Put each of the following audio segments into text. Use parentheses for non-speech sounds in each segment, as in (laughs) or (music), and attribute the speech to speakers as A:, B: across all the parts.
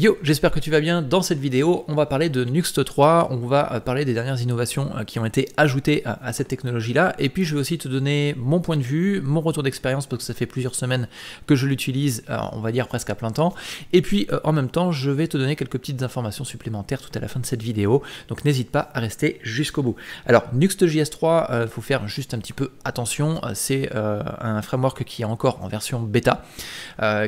A: Yo, j'espère que tu vas bien. Dans cette vidéo, on va parler de Nuxt 3, on va euh, parler des dernières innovations euh, qui ont été ajoutées à cette technologie-là, et puis je vais aussi te donner mon point de vue, mon retour d'expérience, parce que ça fait plusieurs semaines que je l'utilise, euh, on va dire presque à plein temps, et puis en même temps, je vais te donner quelques petites informations supplémentaires tout à la fin de cette vidéo, donc n'hésite pas à rester jusqu'au bout. Alors, js 3, il faut faire juste un petit peu attention, c'est un framework qui est encore en version bêta,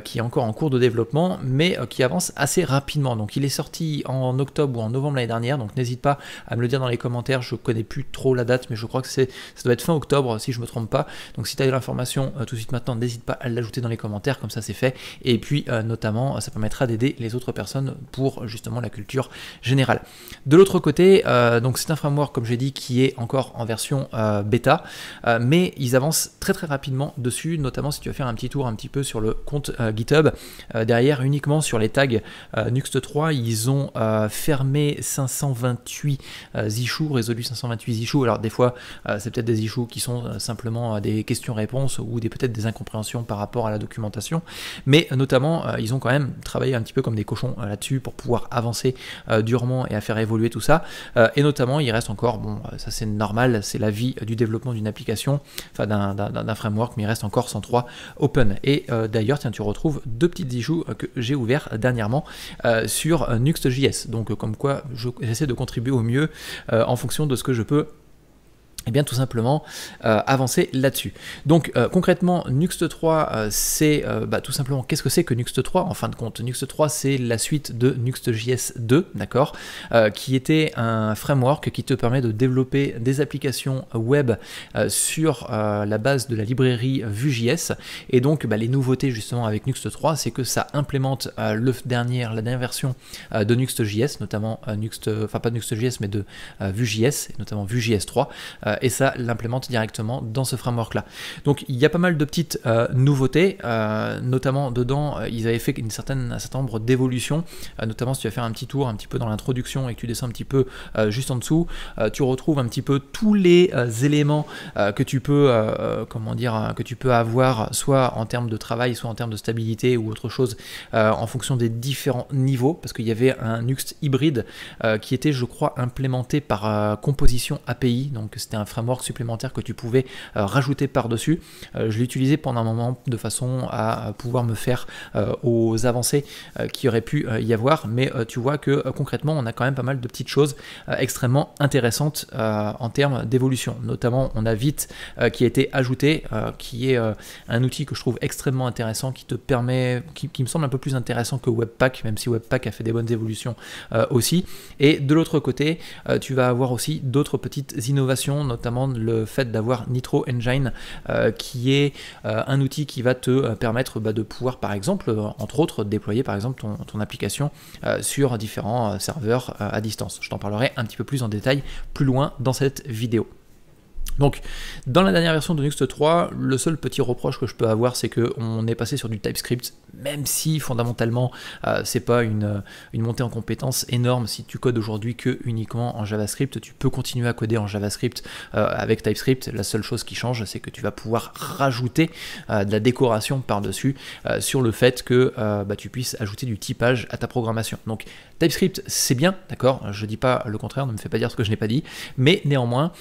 A: qui est encore en cours de développement, mais qui avance assez rapidement. Donc il est sorti en octobre ou en novembre l'année dernière, donc n'hésite pas à me le dire dans les commentaires, je connais plus trop la date, mais je crois que c'est ça doit être fin octobre si je me trompe pas. Donc si tu as de l'information euh, tout de suite maintenant, n'hésite pas à l'ajouter dans les commentaires, comme ça c'est fait. Et puis euh, notamment, euh, ça permettra d'aider les autres personnes pour justement la culture générale. De l'autre côté, donc c'est un framework, comme j'ai dit, qui est encore en version bêta, mais ils avancent très très rapidement dessus, notamment si tu vas faire un petit tour un petit peu sur le compte GitHub, derrière uniquement sur les tags euh, Nuxt 3, ils ont euh, fermé 528 euh, Zichou, résolu 528 Zichou. Alors des fois, c'est peut-être des Zichou qui sont simplement des questions-réponses ou des peut-être des incompréhensions par rapport à la documentation. Mais notamment, ils ont quand même travaillé un petit peu comme des cochons là-dessus pour pouvoir avancer durement et à faire évoluer tout ça. et notamment, il reste encore, bon, ça c'est normal, c'est la vie du développement d'une application, enfin d'un framework, mais il reste encore 103 open. Et d'ailleurs, tiens, tu retrouves deux petites issues que j'ai ouvert dernièrement. Euh, sur Nuxt.js. Donc euh, comme quoi j'essaie de contribuer au mieux euh, en fonction de ce que je peux et eh bien tout simplement euh, avancer là-dessus. Donc euh, concrètement, Nuxt 3, euh, c'est bah, tout simplement qu'est-ce que c'est que Nuxt 3 en fin de compte Nuxt 3, c'est la suite de NuxtJS 2, d'accord, qui était un framework qui te permet de développer des applications web sur la base de la librairie Vue.js. Et donc bah, les nouveautés justement avec Nuxt 3, c'est que ça implémente le dernier, la dernière version de NuxtJS, notamment Nuxt, enfin pas NuxtJS, mais de Vue.js, notamment Vue.js 3 euh, et ça l'implémente directement dans ce framework-là. Donc il y a pas mal de petites euh, nouveautés, euh, notamment dedans, ils avaient fait une certaine, un certain nombre d'évolutions, notamment si tu vas faire un petit tour un petit peu dans l'introduction et que tu descends un petit peu juste en dessous, tu retrouves un petit peu tous les éléments que tu peux, comment dire, que tu peux avoir, soit en termes de travail, soit en termes de stabilité ou autre chose, en fonction des différents niveaux, parce qu'il y avait un Nuxt hybride qui était, je crois, implémenté par composition API, donc c'était un framework supplémentaire que tu pouvais euh, rajouter par-dessus. Euh, je l'utilisais pendant un moment de façon à euh, pouvoir me faire aux avancées qui auraient pu y avoir, mais tu vois que concrètement, on a quand même pas mal de petites choses extrêmement intéressantes en termes d'évolution. Notamment, on a Vite qui a été ajouté, qui est un outil que je trouve extrêmement intéressant, qui te permet, qui me semble un peu plus intéressant que Webpack, même si Webpack a fait des bonnes évolutions aussi. Et de l'autre côté, tu vas avoir aussi d'autres petites innovations notamment le fait d'avoir Nitro Engine, euh, qui est euh, un outil qui va te euh, permettre bah, de pouvoir, par exemple, entre autres, déployer par exemple ton application sur différents serveurs à distance. Je t'en parlerai un petit peu plus en détail plus loin dans cette vidéo. Donc, dans la dernière version de Nuxt 3, le seul petit reproche que je peux avoir, c'est qu'on est passé sur du TypeScript, même si fondamentalement, euh, c'est pas une, euh, montée en compétence énorme. Si tu codes aujourd'hui que uniquement en JavaScript, tu peux continuer à coder en JavaScript euh, avec TypeScript. La seule chose qui change, c'est que tu vas pouvoir rajouter de la décoration par-dessus sur le fait que bah, tu puisses ajouter du typage à ta programmation. Donc, TypeScript, c'est bien, d'accord Je dis pas le contraire, ne me fais pas dire ce que je n'ai pas dit, mais néanmoins,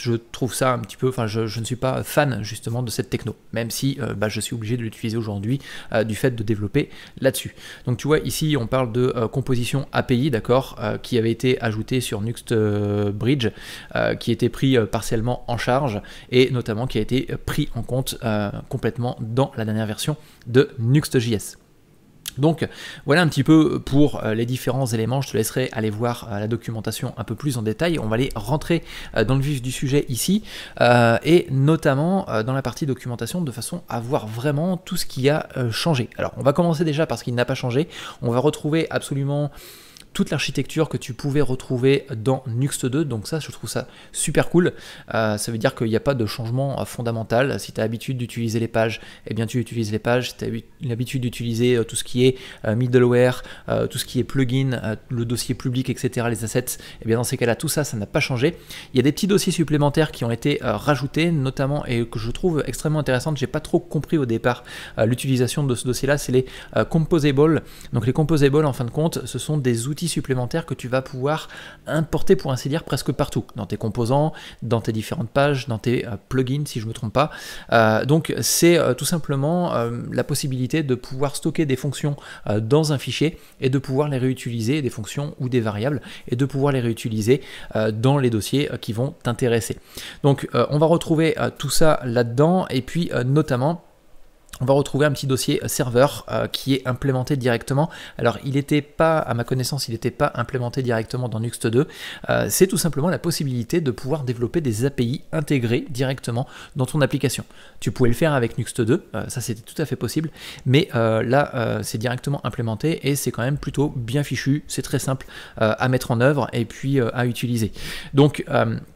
A: je trouve ça un petit peu, enfin je, ne suis pas fan justement de cette techno, même si euh, bah, je suis obligé de l'utiliser aujourd'hui euh, du fait de développer là-dessus. Donc tu vois ici on parle de euh, composition API, d'accord, qui avait été ajoutée sur Nuxt Bridge, qui était pris partiellement en charge et notamment qui a été pris en compte complètement dans la dernière version de Nuxt.js. Donc voilà un petit peu pour euh, les différents éléments, je te laisserai aller voir euh, la documentation un peu plus en détail, on va aller rentrer euh, dans le vif du sujet ici, et notamment dans la partie documentation de façon à voir vraiment tout ce qui a changé. Alors on va commencer déjà parce qu'il n'a pas changé, on va retrouver absolument toute l'architecture que tu pouvais retrouver dans Nuxt 2. Donc ça, je trouve ça super cool. Euh, ça veut dire qu'il n'y a pas de changement euh, fondamental. Si tu as l'habitude d'utiliser les pages, eh bien tu utilises les pages. Si tu as l'habitude d'utiliser euh, tout ce qui est middleware, tout ce qui est plugin, le dossier public, etc., les assets, eh bien dans ces cas-là, tout ça, ça n'a pas changé. Il y a des petits dossiers supplémentaires qui ont été rajoutés, notamment, et que je trouve extrêmement intéressante. J'ai pas trop compris au départ l'utilisation de ce dossier-là. C'est les composables. Donc les composables, en fin de compte, ce sont des outils supplémentaires que tu vas pouvoir importer pour ainsi dire presque partout, dans tes composants, dans tes différentes pages, dans tes euh, plugins si je me trompe pas. Euh, donc c'est euh, tout simplement la possibilité de pouvoir stocker des fonctions dans un fichier et de pouvoir les réutiliser, des fonctions ou des variables, et de pouvoir les réutiliser dans les dossiers qui vont t'intéresser. Donc on va retrouver tout ça là-dedans et puis notamment on va retrouver un petit dossier euh, serveur euh, qui est implémenté directement. Alors il n'était pas, à ma connaissance, il n'était pas implémenté directement dans Nuxt 2. Euh, c'est tout simplement la possibilité de pouvoir développer des API intégrées directement dans ton application. Tu pouvais le faire avec Nuxt 2, ça c'était tout à fait possible, mais là c'est directement implémenté et c'est quand même plutôt bien fichu, c'est très simple à mettre en œuvre et puis à utiliser. Donc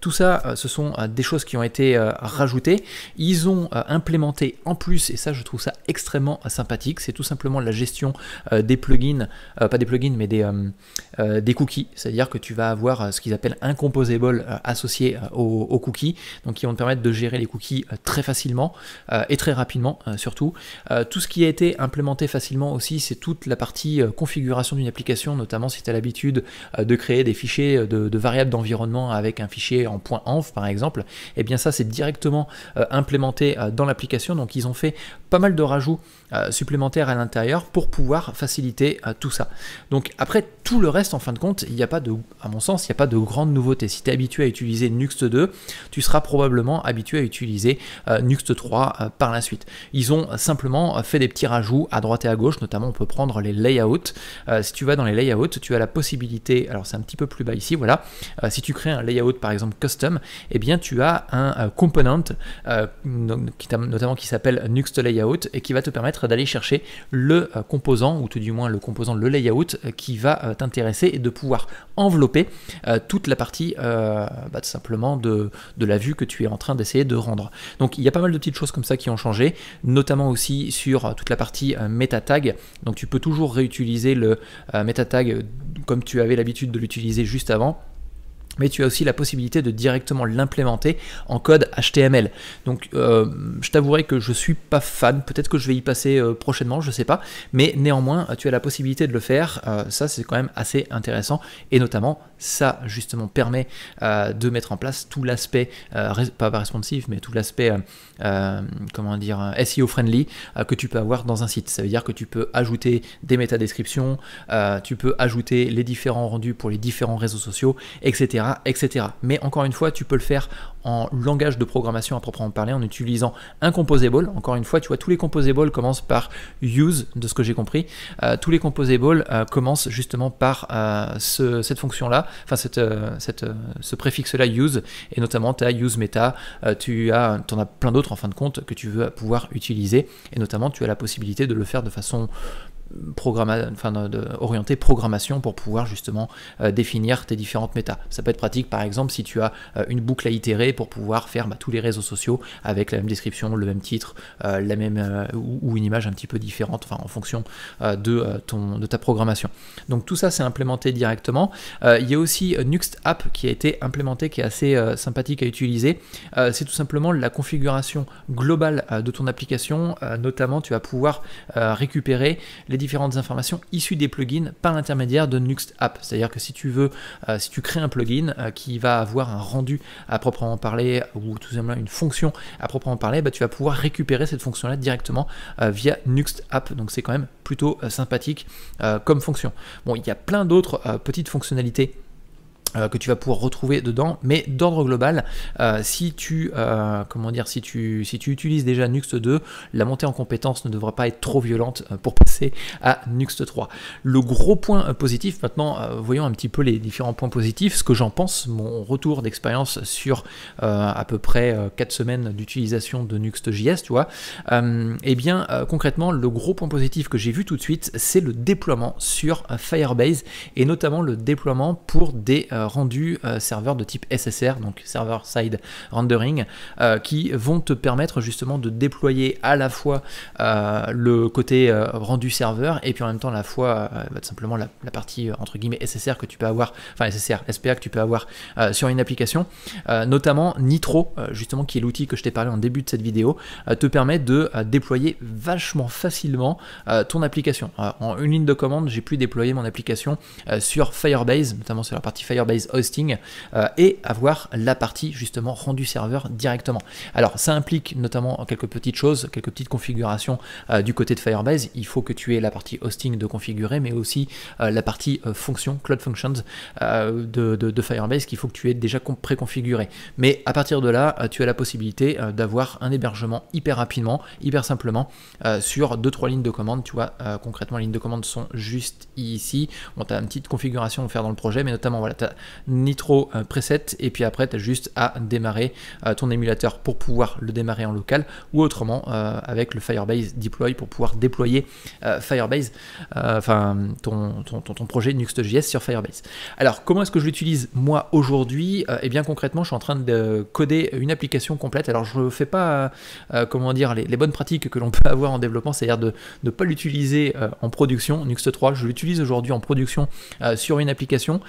A: tout ça, ce sont des choses qui ont été rajoutées. Ils ont implémenté en plus, et ça je trouve ça extrêmement euh, sympathique. C'est tout simplement la gestion euh, des plugins, euh, pas des plugins, mais des, des cookies. C'est-à-dire que tu vas avoir ce qu'ils appellent un composable associé aux, cookies, donc qui vont te permettre de gérer les cookies très facilement et très rapidement surtout. tout ce qui a été implémenté facilement aussi, c'est toute la partie configuration d'une application, notamment si tu as l'habitude de créer des fichiers de, variables d'environnement avec un fichier en point .env par exemple, et eh bien ça c'est directement implémenté dans l'application. Donc ils ont fait pas pas mal de rajouts euh, supplémentaires à l'intérieur pour pouvoir faciliter euh, tout ça. Donc après tout le reste en fin de compte, il n'y a pas de, à mon sens, il n'y a pas de grande nouveauté. Si tu es habitué à utiliser Nuxt 2, tu seras probablement habitué à utiliser euh, Nuxt 3 par la suite. Ils ont simplement fait des petits rajouts à droite et à gauche, notamment on peut prendre les layouts. si tu vas dans les layouts, tu as la possibilité, alors c'est un petit peu plus bas ici, voilà, si tu crées un layout par exemple custom, eh bien tu as un component qui notamment qui s'appelle Nuxt Layout et qui va te permettre d'aller chercher le euh, composant, ou tout du moins le composant, le layout euh, qui va euh, t'intéresser et de pouvoir envelopper toute la partie bah, simplement de, de la vue que tu es en train d'essayer de rendre. Donc il y a pas mal de petites choses comme ça qui ont changé, notamment aussi sur toute la partie meta tag. Donc tu peux toujours réutiliser le meta tag comme tu avais l'habitude de l'utiliser juste avant mais tu as aussi la possibilité de directement l'implémenter en code HTML. Donc euh, je t'avouerai que je ne suis pas fan, peut-être que je vais y passer euh, prochainement, je ne sais pas, mais néanmoins tu as la possibilité de le faire, euh, ça c'est quand même assez intéressant, et notamment ça justement permet euh, de mettre en place tout l'aspect, euh, pas responsive, mais tout l'aspect, euh, comment dire, SEO friendly que tu peux avoir dans un site. Ça veut dire que tu peux ajouter des métadescriptions, tu peux ajouter les différents rendus pour les différents réseaux sociaux, etc., etc. Mais encore une fois, tu peux le faire en langage de programmation à proprement parler, en utilisant un composable. Encore une fois, tu vois, tous les composables commencent par use, de ce que j'ai compris. tous les composables commencent justement par cette fonction-là enfin euh, euh, ce préfixe là use, et notamment euh, tu as use meta, tu as, en as plein d'autres en fin de compte que tu veux pouvoir utiliser, et notamment tu as la possibilité de le faire de façon programma, enfin, de, programmation pour pouvoir justement euh, définir tes différentes méta Ça peut être pratique par exemple si tu as euh, une boucle à itérer pour pouvoir faire bah, tous les réseaux sociaux avec la même description, le même titre, euh, la même ou, une image un petit peu différente, en fonction de ton de ta programmation. Donc tout ça c'est implémenté directement. il y a aussi Nuxt App qui a été implémenté, qui est assez sympathique à utiliser. c'est tout simplement la configuration globale de ton application. notamment tu vas pouvoir récupérer les différentes informations issues des plugins par l'intermédiaire de Nuxt App. C'est-à-dire que si tu veux, euh, si tu crées un plugin euh, qui va avoir un rendu à proprement parler ou tout simplement une fonction à proprement parler, bah, tu vas pouvoir récupérer cette fonction-là directement euh, via Nuxt App. Donc c'est quand même plutôt sympathique comme fonction. Bon, il y a plein d'autres petites fonctionnalités euh, que tu vas pouvoir retrouver dedans, mais d'ordre global, euh, si tu euh, comment dire, si tu utilises déjà Nuxt 2, la montée en compétence ne devra pas être trop violente pour passer à Nuxt 3. Le gros point positif, maintenant, voyons un petit peu les différents points positifs, ce que j'en pense, mon retour d'expérience sur à peu près 4 semaines d'utilisation de Nuxt JS, tu vois, et eh bien concrètement, le gros point positif que j'ai vu tout de suite, c'est le déploiement sur Firebase et notamment le déploiement pour des euh, rendu euh, serveur de type SSR, donc Server Side Rendering, euh, qui vont te permettre justement de déployer à la fois le côté rendu serveur et puis en même temps à la fois bah, simplement la, partie entre guillemets SSR que tu peux avoir, enfin SSR, SPA que tu peux avoir sur une application, notamment Nitro, justement qui est l'outil que je t'ai parlé en début de cette vidéo, te permet de déployer vachement facilement ton application. en une ligne de commande, j'ai pu déployer mon application sur Firebase, notamment sur la partie Firebase Hosting euh, et avoir la partie justement rendu serveur directement. Alors ça implique notamment quelques petites choses, quelques petites configurations euh, du côté de Firebase. Il faut que tu aies la partie hosting de configurer, mais aussi euh, la partie fonction, Cloud Functions de, Firebase qu'il faut que tu aies déjà préconfiguré. Mais à partir de là, tu as la possibilité d'avoir un hébergement hyper rapidement, hyper simplement sur deux trois lignes de commande. Tu vois, concrètement, les lignes de commande sont juste ici. On a une petite configuration à faire dans le projet, mais notamment, voilà, tu as Nitro euh, preset, et puis après, tu as juste à démarrer euh, ton émulateur pour pouvoir le démarrer en local, ou autrement euh, avec le Firebase Deploy pour pouvoir déployer Firebase, enfin ton, ton, projet Nuxt.js sur Firebase. Alors, comment est-ce que je l'utilise moi aujourd'hui et eh bien, concrètement, je suis en train de coder une application complète. Alors, je ne fais pas, comment dire, les, les bonnes pratiques que l'on (laughs) peut avoir en développement, c'est-à-dire de ne pas l'utiliser en production. Nuxt 3, je l'utilise aujourd'hui en production sur une application.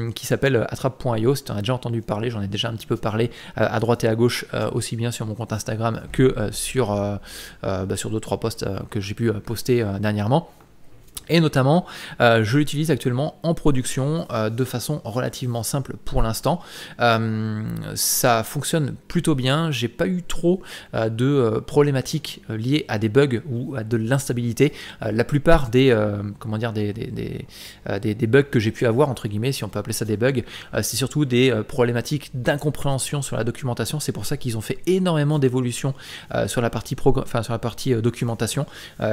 A: Euh, qui s'appelle attrape.io. Si tu en as déjà entendu parler, j'en ai déjà un petit peu parlé euh, à droite et à gauche, euh, aussi bien sur mon compte Instagram que sur, bah, sur deux, trois posts que j'ai pu poster dernièrement et notamment euh, je l'utilise actuellement en production euh, de façon relativement simple pour l'instant. Euh, ça fonctionne plutôt bien, j'ai pas eu trop de problématiques liées à des bugs ou à de l'instabilité. la plupart des comment dire des, des, des, bugs que j'ai pu avoir entre guillemets, si on peut appeler ça des bugs, c'est surtout des problématiques d'incompréhension sur la documentation. C'est pour ça qu'ils ont fait énormément d'évolutions sur la partie, enfin, sur la partie documentation.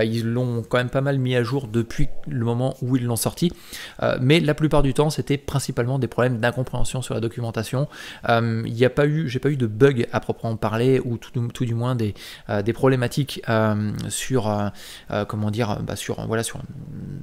A: ils l'ont quand même pas mal mis à jour depuis le moment où ils l'ont sorti. Euh, mais la plupart du temps, c'était principalement des problèmes d'incompréhension sur la documentation. Euh, il n'y a pas eu, j'ai pas eu de bug à proprement parler, ou tout, du moins des, euh, problématiques sur, comment dire, bah, sur, voilà, sur,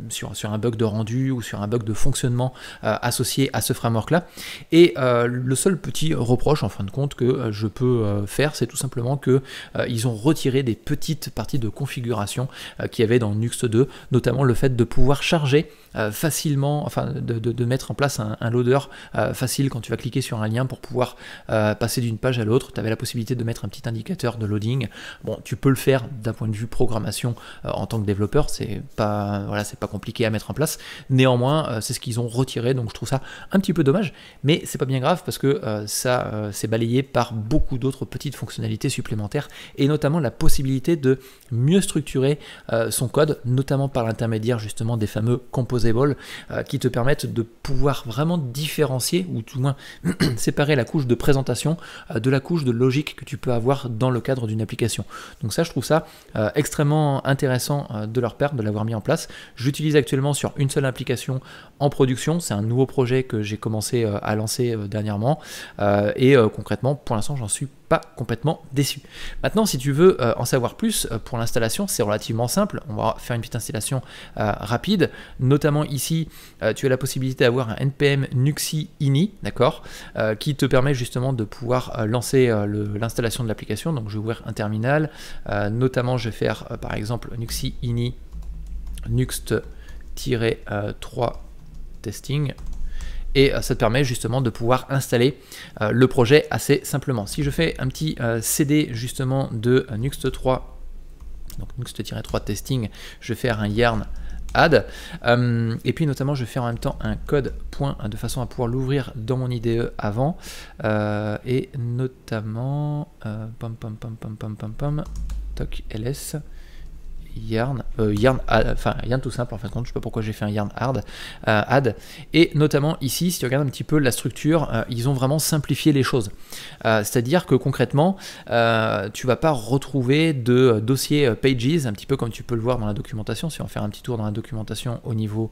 A: sur, un bug de rendu ou sur un bug de fonctionnement associé à ce framework-là. Et le seul petit reproche, en fin de compte, que je peux faire, c'est tout simplement que ils ont retiré des petites parties de configuration qu'il y avait dans Nuxt 2, notamment le fait de pouvoir charger euh, facilement, enfin de, mettre en place un, loader euh, facile quand tu vas cliquer sur un lien pour pouvoir euh, passer d'une page à l'autre. Tu avais la possibilité de mettre un petit indicateur de loading. Bon, tu peux le faire d'un point de vue programmation en tant que développeur, c'est pas voilà, c'est pas compliqué à mettre en place. Néanmoins, c'est ce qu'ils ont retiré, donc je trouve ça un petit peu dommage, mais c'est pas bien grave parce que ça s'est balayé par beaucoup d'autres petites fonctionnalités supplémentaires et notamment la possibilité de mieux structurer son code, notamment par l'intermédiaire justement des fameux composables euh, qui te permettent de pouvoir vraiment différencier ou tout moins (clears throat) séparer la couche de présentation euh, de la couche de logique que tu peux avoir dans le cadre d'une application. Donc ça, je trouve ça euh, extrêmement intéressant de leur part de l'avoir mis en place. J'utilise actuellement sur une seule application en production. C'est un nouveau projet que j'ai commencé à lancer dernièrement et concrètement, pour l'instant, j'en suis pas complètement déçu. Maintenant, si tu veux euh, en savoir plus euh, pour l'installation, c'est relativement simple. On va faire une petite installation euh, rapide. Notamment ici, tu as la possibilité d'avoir un npm nuxi ini, d'accord, qui te permet justement de pouvoir lancer l'installation de l'application. Donc, je vais ouvrir un terminal. notamment, je vais faire par exemple nuxi ini nuxt-3 testing et euh, ça te permet justement de pouvoir installer euh, le projet assez simplement. Si je fais un petit euh, CD justement de Nuxt 3, donc Nuxt-3 testing, je vais faire un yarn add. et puis notamment, je fais en même temps un code point de façon à pouvoir l'ouvrir dans mon IDE avant. et notamment, pom pom pom pom pom toc ls yarn, euh, yarn, ah, enfin yarn tout simple en fin de compte, je ne sais pas pourquoi j'ai fait un yarn hard, euh, et notamment ici, si tu regardes un petit peu la structure, euh, ils ont vraiment simplifié les choses. Euh, c'est-à-dire que concrètement, euh, tu vas pas retrouver de dossier pages, un petit peu comme tu peux le voir dans la documentation, si on fait un petit tour dans la documentation au niveau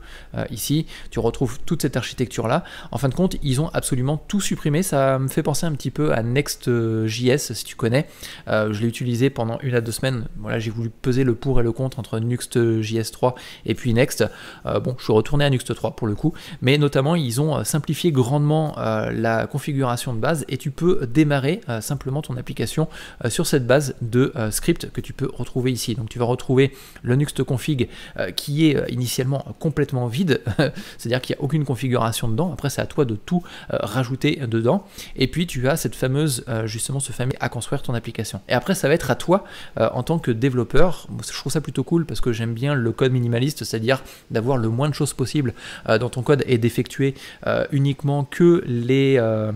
A: ici, tu retrouves toute cette architecture-là. En fin de compte, ils ont absolument tout supprimé, ça me fait penser un petit peu à Next.js, si tu connais, je l'ai utilisé pendant une à deux semaines, voilà, j'ai voulu peser le pour et le compte entre Nuxt.js 3 et puis Next. Euh, bon, je suis retourné à Nuxt 3 pour le coup, mais notamment ils ont euh, simplifié grandement euh, la configuration de base et tu peux démarrer simplement ton application sur cette base de script que tu peux retrouver ici. Donc tu vas retrouver le Nuxt config qui est initialement complètement vide, (laughs) c'est-à-dire qu'il n'y a aucune configuration dedans. Après, c'est à toi de tout rajouter dedans. Et puis tu as cette fameuse, justement, ce fameux à construire ton application. Et après, ça va être à toi en tant que développeur. Je trouve ça plutôt cool parce que j'aime bien le code minimaliste, c'est-à-dire d'avoir le moins de choses possible euh, dans ton code et d'effectuer euh, uniquement que les, euh,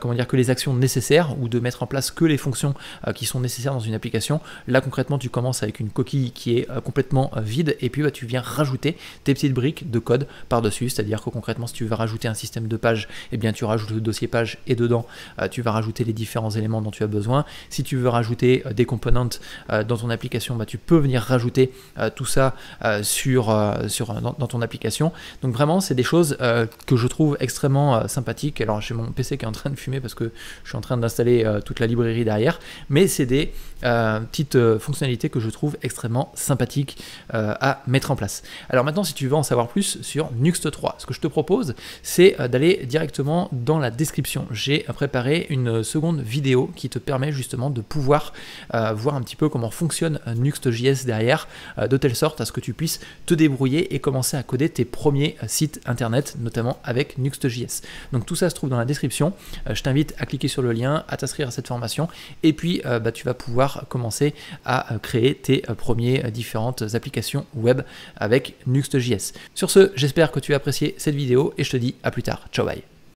A: comment dire, que les actions nécessaires ou de mettre en place que les fonctions qui sont nécessaires dans une application. Là concrètement, tu commences avec une coquille qui est complètement vide et puis bah, tu viens rajouter tes petites briques de code par-dessus, c'est-à-dire que concrètement, si tu veux rajouter un système de pages, eh bien tu rajoutes le dossier page et dedans tu vas rajouter les différents éléments dont tu as besoin. Si tu veux rajouter des components dans ton application, bah, tu peux venir rajouter euh, tout ça euh, sur, euh, sur, dans, ton application. Donc vraiment, c'est des choses que je trouve extrêmement sympathiques. Alors j'ai mon PC qui est en train de fumer parce que je suis en train d'installer toute la librairie derrière, mais c'est des petites fonctionnalités que je trouve extrêmement sympathiques à mettre en place. Alors maintenant, si tu veux en savoir plus sur Nuxt 3, ce que je te propose, c'est d'aller directement dans la description. J'ai préparé une seconde vidéo qui te permet justement de pouvoir voir un petit peu comment fonctionne js derrière euh, de telle sorte à ce que tu puisses te débrouiller et commencer à coder tes premiers euh, sites internet, notamment avec Nuxt.js. Donc tout ça se trouve dans la description. Euh, je t'invite à cliquer sur le lien, à t'inscrire à cette formation, et puis bah, tu vas pouvoir commencer à créer tes premiers différentes applications web avec Nuxt.js. Sur ce, j'espère que tu as apprécié cette vidéo et je te dis à plus tard. Ciao bye